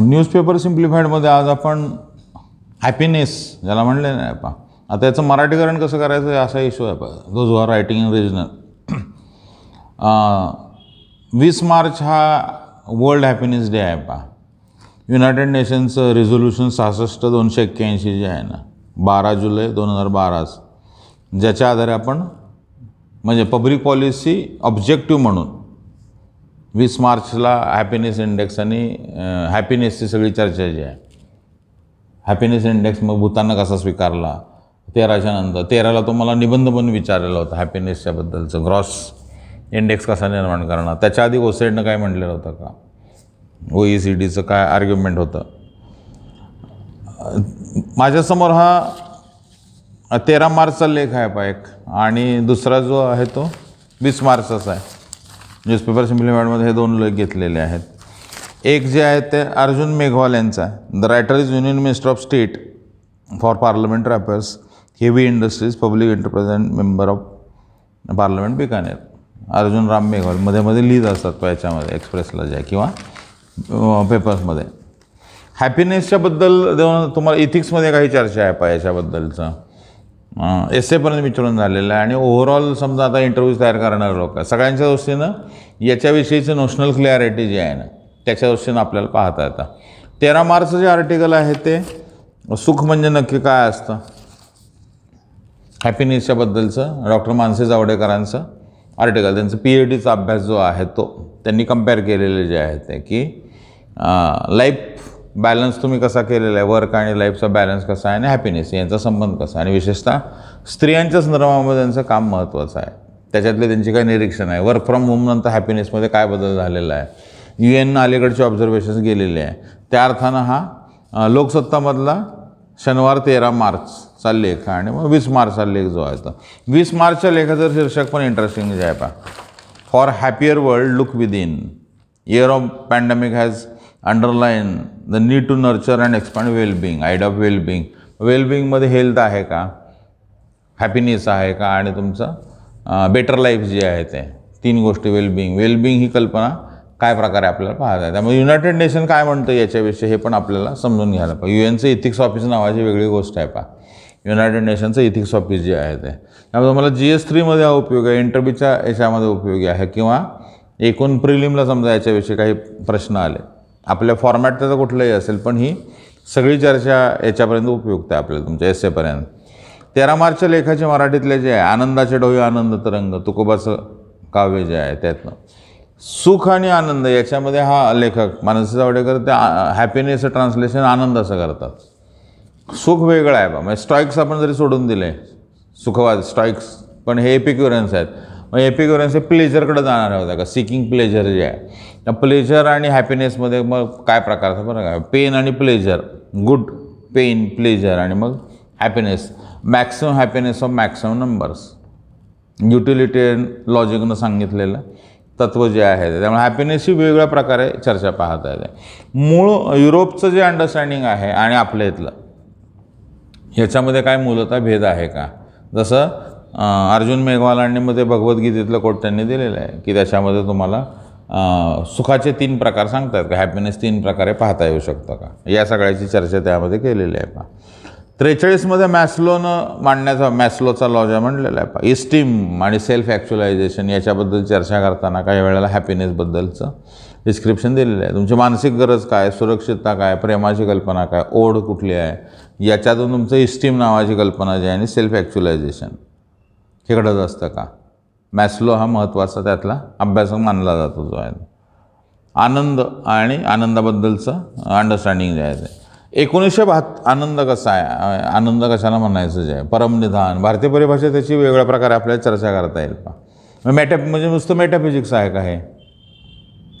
newspaper सिम्प्लिफाईडमध्ये आज आपण happiness ज्याला म्हणले नाही पहा आता याचं मराठीकरण कसं करायचं असा इश्यू आहे पण those are writing in regional वीस मार्च हा वर्ल्ड हॅपीनेस डे आहे पा युनायटेड नेशनचं रिझोल्युशन सहासष्ट दोनशे एक्क्याऐंशी जे आहे ना बारा जुलै दोन हजार बाराच ज्याच्या आधारे आपण म्हणजे पब्लिक पॉलिसी ऑब्जेक्टिव्ह म्हणून वीस मार्चला हॅपीनेस इंडेक्स आणि हॅपीनेसची सगळी चर्चा जी आहे हॅपीनेस इंडेक्स मग भूतानं कसा स्वीकारला तेराच्या नंतर तेराला तो मला निबंध पण विचारलेला होता हॅपीनेसच्याबद्दलचं ग्रॉस इंडेक्स कसा निर्माण करणार त्याच्या आधी ओसेडनं काय म्हटलेलं होतं का ओ ई सी डीचं काय आर्ग्युमेंट होतं माझ्यासमोर हा तेरा मार्चचा लेख आहे पा एक आणि दुसरा जो आहे तो वीस मार्चचा आहे न्यूजपेपर सिम्प्लिफाईडमध्ये हे दोन लेख घेतलेले आहेत एक जे आहे ते अर्जुन मेघवाल यांचा the writer is union minister of state for parliamentary affairs heavy industries public enterprise member of parliament Bikaner Arjun Ram Meghwal मध्ये मध्ये लिहित असतात याच्यामध्ये एक्सप्रेसला ज्या किंवा पेपर्समध्ये हॅपीनेसच्याबद्दल देऊन तुम्हाला इथिक्समध्ये काही चर्चा आहे पा याच्याबद्दलचं एपर्यंत विचारून झालेलं आहे आणि ओव्हरऑल समजा आता इंटरव्ह्यूज तयार करणारे लोक सगळ्यांच्या दृष्टीनं याच्याविषयीचं नोशनल क्लॅरिटी जी आहे ना त्याच्या दृष्टीनं आपल्याला पाहता येतं तेरा मार्चचं जे आर्टिकल आहे ते सुख म्हणजे नक्की काय असतं हॅपीनेसच्याबद्दलचं डॉक्टर मानसे जावडेकरांचं आर्टिकल त्यांचं पी एच डीचा अभ्यास जो आहे तो त्यांनी कम्पेअर केलेले जे आहे ते की लाईफ बॅलन्स तुम्ही कसा केलेला आहे वर्क आणि लाईफचा बॅलन्स कसा आहे आणि हॅपीनेस यांचा संबंध कसा आहे आणि विशेषतः स्त्रियांच्या संदर्भामध्ये त्यांचं काम महत्त्वाचं आहे त्याच्यातले त्यांची काय निरीक्षण आहे वर्क फ्रॉम होम नंतर हॅपीनेसमध्ये काय बदल झालेला आहे यू एननं अलीकडचे ऑब्झर्वेशन्स गेलेले आहे त्या अर्थानं हा लोकसत्तामधला शनिवार तेरा मार्चचा लेख आहे आणि मग वीस मार्चचा लेख जो आहे तो वीस मार्चच्या लेखाचं शीर्षक पण इंटरेस्टिंग जे आहे पा for happier world look within year of pandemic has underline the need to nurture and expand wellbeing idea of wellbeing वेलबिंगमध्ये हेल्थ आहे का हॅपीनेस आहे का आणि तुमचं बेटर लाईफ जे आहे ते तीन गोष्टी वेलबिंग वेलबिंग ही कल्पना काय प्रकारे आपल्याला पाहता आहे त्यामुळे युनायटेड नेशन काय म्हणतं याच्याविषयी हे पण आपल्याला समजून घ्यायला पाहिजे यू एनचं इथिक्स ऑफिस नावाची वेगळी गोष्ट आहे पहा युनायटेड नेशनचं इथिक्स ऑफिस जे आहे ते त्यामुळे तुम्हाला जी एस थ्रीमध्ये हा उपयोग आहे इंटरव्ह्यूच्या याच्यामध्ये उपयोगी आहे किंवा एकूण प्रिलिमला समजा याच्याविषयी काही प्रश्न आले आपल्या फॉर्मॅट त्याचं कुठलंही असेल पण ही सगळी चर्चा याच्यापर्यंत उपयुक्त आहे आपल्याला तुमच्या एसेपर्यंत तेरा मार्चच्या लेखाचे मराठीतले जे आहे आनंदाचे डोळे आनंद तरंग तुकोबाचं काव्य जे आहे त्यातनं सुख आणि आनंद याच्यामध्ये हा लेखक मानसी जावडेकर त्या हॅपीनेसचं ट्रान्सलेशन आनंद असं करतात सुख वेगळं आहे बा म्हणजे स्ट्राईक्स आपण जरी सोडून दिले सुखवाद स्ट्राईक्स पण हे एपिक्युरन्स आहेत मग एपिक्युरियन्स हे प्लेजरकडे जाणार होता का सिकिंग प्लेजर जे आहे त्या प्लेजर आणि हॅपीनेसमध्ये मग काय प्रकार असतात बरं का पेन आणि प्लेजर गुड पेन प्लेजर आणि मग happiness maximum happiness of maximum numbers utility लॉजिकनं सांगितलेलं तत्व जे आहे त्यामुळे हॅपीनेसची वेगवेगळ्या प्रकारे चर्चा पाहता येते मूळ युरोपचं जे अंडरस्टँडिंग आहे आणि आपल्या इथलं ह्याच्यामध्ये काय मूलतः भेद आहे का जसं अर्जुन मेघवालांनीमध्ये भगवद्गीतेतलं कोट त्यांनी दिलेलं आहे की त्याच्यामध्ये तुम्हाला सुखाचे तीन प्रकार सांगतात का हॅपीनेस तीन प्रकारे पाहता येऊ शकतं का या सगळ्याची चर्चा त्यामध्ये केलेली आहे पा त्रेचाळीसमध्ये मॅस्लोनं मांडण्याचा मॅस्लोचा लॉ जे म्हणलेला आहे पा इस्टीम आणि सेल्फ ॲक्च्युलायझेशन याच्याबद्दल चर्चा करताना काही वेळेला हॅपीनेसबद्दलचं डिस्क्रिप्शन दिलेलं आहे तुमची मानसिक गरज काय सुरक्षितता काय प्रेमाची कल्पना काय ओढ कुठली आहे याच्यातून तुमचं इस्टीम नावाची कल्पना जी आहे आणि सेल्फ ॲक्च्युलायझेशन हे असतं का मॅस्लो हा महत्त्वाचा त्यातला अभ्यासक मानला जातो जो आहे आनंद आणि आनंदाबद्दलचं अंडरस्टँडिंग जे आहे ते एकोणीसशे बहात आनंद कसा आहे आनंद कशाला म्हणायचं जे आहे परमनिधान भारतीय परिभाषेत त्याची वेगळ्या प्रकारे आपल्याला चर्चा करता येईल का मेटॅप म्हणजे नुसतं मेटाफिजिक्स आहे का हे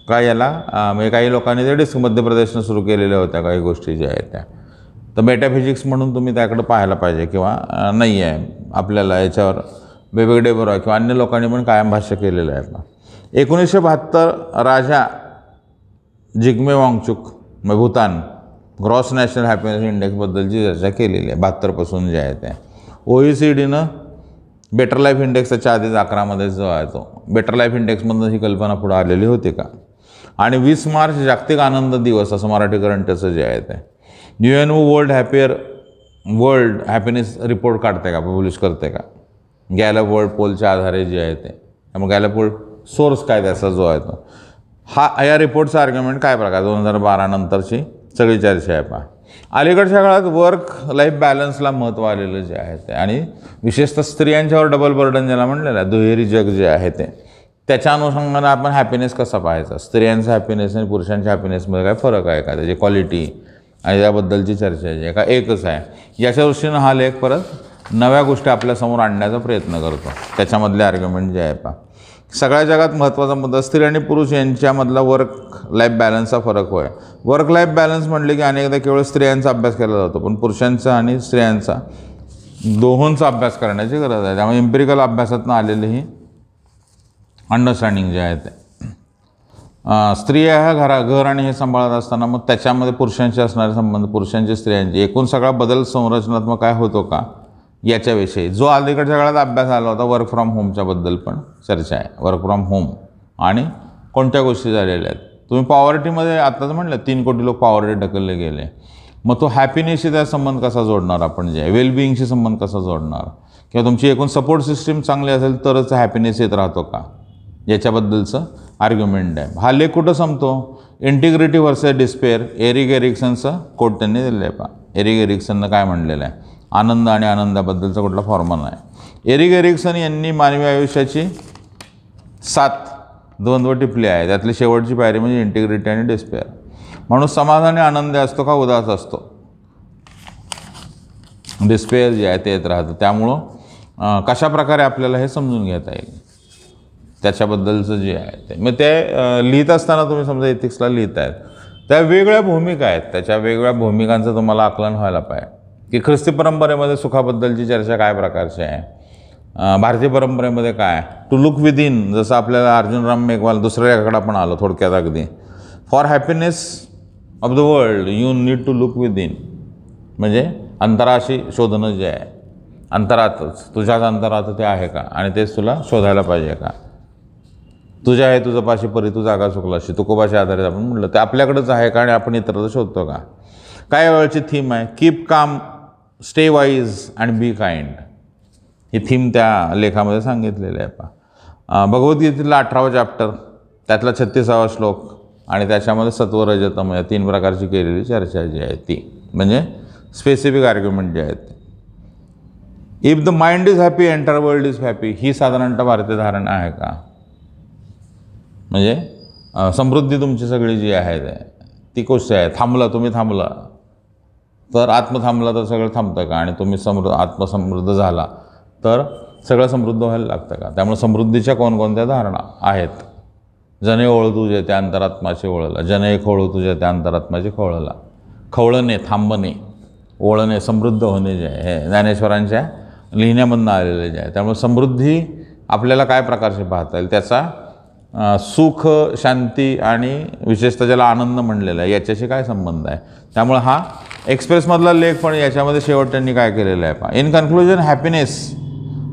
काय याला म्हणजे काही लोकांनी ते डिस्क मध्य प्रदेशनं सुरू केलेल्या होत्या काही गोष्टी ज्या आहेत त्या तर मेटाफिजिक्स म्हणून तुम्ही त्याकडे पाहायला पाहिजे किंवा नाही आहे आपल्याला याच्यावर बरोबर किंवा अन्य लोकांनी पण कायम भाष्य केलेलं आहे एकोणीसशे बहात्तर राजा जिग्मे वांगचुक मग म्हणजे भूतान ग्रॉस नॅशनल हॅपीनेस इंडेक्सबद्दल जी चर्चा केलेली आहे बहात्तरपासून जे आहे ते ओ ई सी डीनं बेटर लाईफ इंडेक्स आधीच अकरामध्ये जो आहे तो बेटर लाईफ इंडेक्समधून ही कल्पना पुढे आलेली होती का आणि वीस मार्च जागतिक आनंद दिवस असं मराठी करंटचं जे आहे ते U N O world happier world happiness report काढते का पब्लिश करते का गॅलप वर्ल्ड पोलच्या आधारे जे आहे ते मग गॅलप वर्ल्ड सोर्स काय त्याचा जो आहे तो हा या रिपोर्टचा आर्ग्युमेंट काय प्रकार दोन हजार बारा नंतरची सगळी चर्चा आहे पहा अलीकडच्या काळात वर्क लाईफ बॅलन्सला महत्त्व आलेलं जे आहे ते आणि विशेषतः स्त्रियांच्यावर डबल बर्डन ज्याला म्हणलेलं आहे दुहेरी जग जे आहे ते त्याच्या अनुषंगानं आपण हॅपीनेस कसा पाहायचा स्त्रियांचं हॅपीनेस आणि पुरुषांच्या हॅपीनेसमध्ये काय फरक आहे का त्याची क्वालिटी आणि त्याबद्दलची चर्चा जी आहे का एकच आहे याच्या दृष्टीनं हा लेख परत नव्या गोष्टी आपल्यासमोर आणण्याचा प्रयत्न करतो त्याच्यामधले आर्ग्युमेंट जे आहे पा सगळ्या जगात महत्त्वाचा मुद्दा स्त्री आणि पुरुष यांच्यामधला वर्क लाईफ बॅलन्सचा फरक होय वर्क लाईफ बॅलन्स म्हटले की अनेकदा केवळ स्त्रियांचा अभ्यास केला जातो पण पुरुषांचा आणि स्त्रियांचा दोहोंचा अभ्यास करण्याची गरज आहे त्यामुळे इम्पेरिकल अभ्यासातून आलेले ही अंडरस्टँडिंग जे आहे ते स्त्रिया ह्या घरा घर आणि हे सांभाळत असताना मग त्याच्यामध्ये पुरुषांचे असणारे संबंध पुरुषांचे स्त्रियांचे एकूण सगळा बदल संरचनात्मक काय होतो का याच्याविषयी जो अलीकडच्या काळात अभ्यास आला होता वर्क फ्रॉम होमच्याबद्दल पण चर्चा आहे वर्क फ्रॉम होम आणि कोणत्या गोष्टी झालेल्या आहेत तुम्ही पॉवर्टीमध्ये आत्ताच म्हटलं तीन कोटी लोक पॉवर्टी ढकलले गेले मग तो हॅपीनेसशी त्या संबंध कसा जोडणार आपण जे वेलबिईंगशी संबंध कसा जोडणार किंवा तुमची एकूण सपोर्ट सिस्टीम चांगली असेल तरच हॅपीनेस येत राहतो का याच्याबद्दलचं आर्ग्युमेंट आहे हा लेख कुठं संपतो इंटिग्रिटी वर्सेस डिस्पेअर एरिक एरिक्सनचं कोट त्यांनी दिलेलं आहे पा एरिक एरिक्सननं काय म्हणलेलं आहे आनंद आणि आनंदाबद्दलचा कुठला फॉर्मल नाही एरिक एरिक्सन यांनी मानवी आयुष्याची सात द्वंद्व टिपले आहे त्यातली शेवटची पायरी म्हणजे इंटिग्रिटी आणि डिस्पेअर म्हणून समाधानी आनंद असतो का उदास असतो डिस्पेअर जे आहे ते येत राहतं त्यामुळं कशाप्रकारे आपल्याला हे समजून घेता येईल त्याच्याबद्दलचं जे आहे ते मग ते लिहित असताना तुम्ही समजा इथिक्सला लिहित आहेत त्या वेगळ्या भूमिका आहेत त्याच्या वेगळ्या भूमिकांचं तुम्हाला आकलन व्हायला पाहिजे की ख्रिस्ती परंपरेमध्ये सुखाबद्दलची चर्चा काय प्रकारची आहे भारतीय परंपरेमध्ये काय टू लुक विद इन जसं आपल्याला अर्जुन राम मेघवाल दुसऱ्याकडे पण आलो थोडक्यात अगदी for happiness of the world you need to look within म्हणजे अंतराशी शोधणं जे आहे अंतरातच तुझ्याच अंतरात ते आहे का आणि तेच तुला शोधायला पाहिजे का तुझ्या आहे तुझं पाशी परी तू जागा चुकला अशी तुकोबाच्या आधारित आपण म्हटलं ते आपल्याकडंच आहे का आणि आपण इतरचं शोधतो का काय वेळची थीम आहे keep calm stay wise and be kind ही थीम त्या लेखामध्ये सांगितलेली आहे पहा भगवद्गीतेतला अठरावा चॅप्टर त्यातला छत्तीसावा श्लोक आणि त्याच्यामध्ये सत्व रजतम या तीन प्रकारची केलेली चर्चा जी आहे ती म्हणजे स्पेसिफिक आर्ग्युमेंट जे आहेत if the mind is happy entire world is happy ही साधारणतः भारतीय धारणा आहे का म्हणजे समृद्धी तुमची सगळी जी आहे ती कोश आहे थांबला तुम्ही थांबला तर आत्म थांबला तर सगळं थांबतं का आणि तुम्ही समृद्ध आत्मसमृद्ध झाला तर सगळं समृद्ध व्हायला लागतं का त्यामुळे समृद्धीच्या कोणकोणत्या धारणा आहेत जने ओळ तुझे त्या अंतरात्माशी ओळला जने खोळ तुझे त्या अंतरात्माशी खोळला खवळणे थांबणे ओळणे समृद्ध होणे जे हे ज्ञानेश्वरांच्या लिहिण्यामधनं आलेले जे आहे त्यामुळे समृद्धी आपल्याला काय प्रकारचे पाहता येईल त्याचा सुख शांती आणि विशेषतः ज्याला आनंद म्हणलेला आहे याच्याशी काय संबंध आहे त्यामुळे हा एक्सप्रेसमधला लेख पण याच्यामध्ये शेवट त्यांनी काय केलेलं आहे पहा in conclusion happiness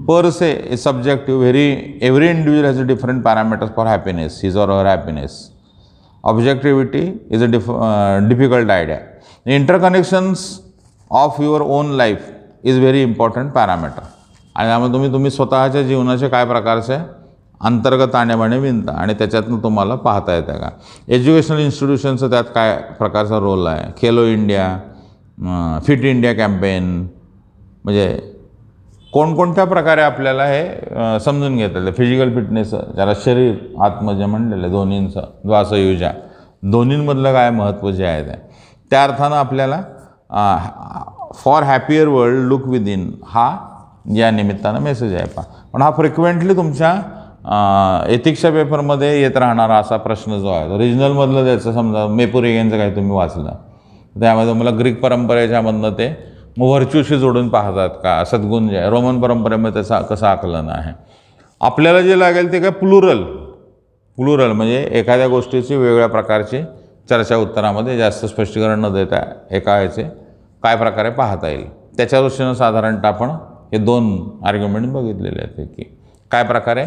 per se is subjective very every individual has a different parameters for happiness his or our happiness objectivity is a diff difficult idea interconnections of your own life is very important parameter आणि त्यामुळे तुम्ही तुम्ही स्वतःच्या जीवनाचे काय प्रकारचे अंतर्गत आणेबाणे विनता आणि त्याच्यातनं तुम्हाला पाहता येतं का एज्युकेशनल इन्स्टिट्यूशनचं त्यात काय प्रकारचा रोल आहे Khelo India fit India campaign म्हणजे कोणकोणत्या प्रकारे आपल्याला हे समजून घेता फिजिकल फिटनेस ज्याला शरीर आत्म जे म्हणलेलं आहे दोन्हींचं द्वासयुजा दोन्हींमधलं काय महत्त्व जे आहे ते त्या अर्थानं आपल्याला for happier world look within हा या निमित्तानं मेसेज आहे पा पण हा फ्रिक्वेंटली तुमच्या एथिक्सच्या पेपरमध्ये येत राहणारा असा प्रश्न जो आहे रिजनलमधलं त्याचं समजा मेपुरेगेनचं काही तुम्ही वाचलं त्यामध्ये मला ग्रीक परंपरेच्यामधनं ते व्हर्च्यूशी जोडून पाहतात का सद्गुण जे रोमन परंपरेमध्ये त्याचा कसं आकलन आहे आपल्याला जे लागेल ते काय प्लुरल प्लुरल म्हणजे एखाद्या गोष्टीची वेगळ्या प्रकारची चर्चा उत्तरामध्ये जास्त स्पष्टीकरण न देता एका ह्याचे काय प्रकारे पाहता येईल त्याच्या दृष्टीनं साधारणतः आपण हे दोन आर्ग्युमेंट बघितलेले आहेत की काय प्रकारे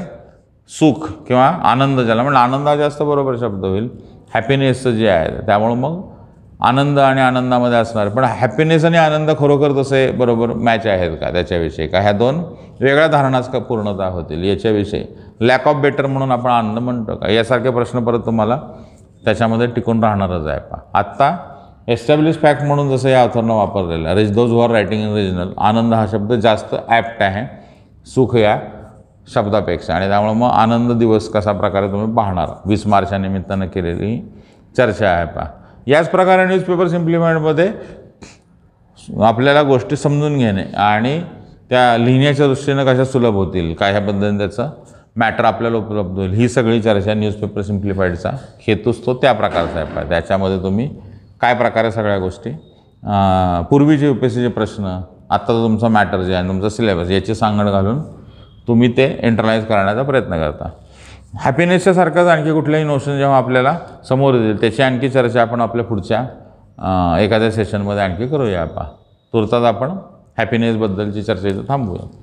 सुख किंवा आनंद ज्याला म्हणजे आनंदा जास्त बरोबर शब्द होईल हॅपीनेसचं जे आहे त्यामुळं मग आनंद आणि आनंदामध्ये असणार पण हॅपीनेस आणि आनंद खरोखर तसे बरोबर मॅच आहेत का त्याच्याविषयी का ह्या दोन वेगळ्या धारणाच का पूर्णता होतील याच्याविषयी लॅक ऑफ बेटर म्हणून आपण आनंद म्हणतो का यासारखे प्रश्न परत तुम्हाला त्याच्यामध्ये टिकून राहणारच आहे पा आत्ता एस्टॅब्लिश फॅक्ट म्हणून जसं या ऑथरनं वापरलेलं आहे रिज those were writing in regional आनंद हा शब्द जास्त ॲप्ट आहे सुख या शब्दापेक्षा आणि त्यामुळे मग आनंद दिवस कसा प्रकारे तुम्ही पाहणार वीस मार्चच्या निमित्तानं केलेली चर्चा आहे पा याच प्रकारे न्यूजपेपर सिम्प्लिमेंटमध्ये आपल्याला गोष्टी समजून घेणे आणि त्या लिहिण्याच्या दृष्टीनं कशा सुलभ होतील काय ह्या पद्धतीने मॅटर आपल्याला उपलब्ध होईल ही सगळी चर्चा न्यूजपेपर सिम्प्लिफाईडचा हेतूच तो त्या प्रकारचा आहे त्याच्यामध्ये तुम्ही काय प्रकारे सगळ्या गोष्टी पूर्वीचे यू पी एस सीचे प्रश्न आत्ताचा तुमचा मॅटर जे आहे तुमचा सिलेबस याची सांगड घालून तुम्ही ते एंटरलाईज करण्याचा प्रयत्न करता हॅपीनेसच्यासारखंच आणखी कुठल्याही नोशन जेव्हा आपल्याला समोर येईल त्याची आणखी चर्चा आपण आपल्या पुढच्या एखाद्या सेशनमध्ये आणखी करूया आपण तुर्तात आपण हॅपीनेसबद्दलची चर्चा इथं थांबूया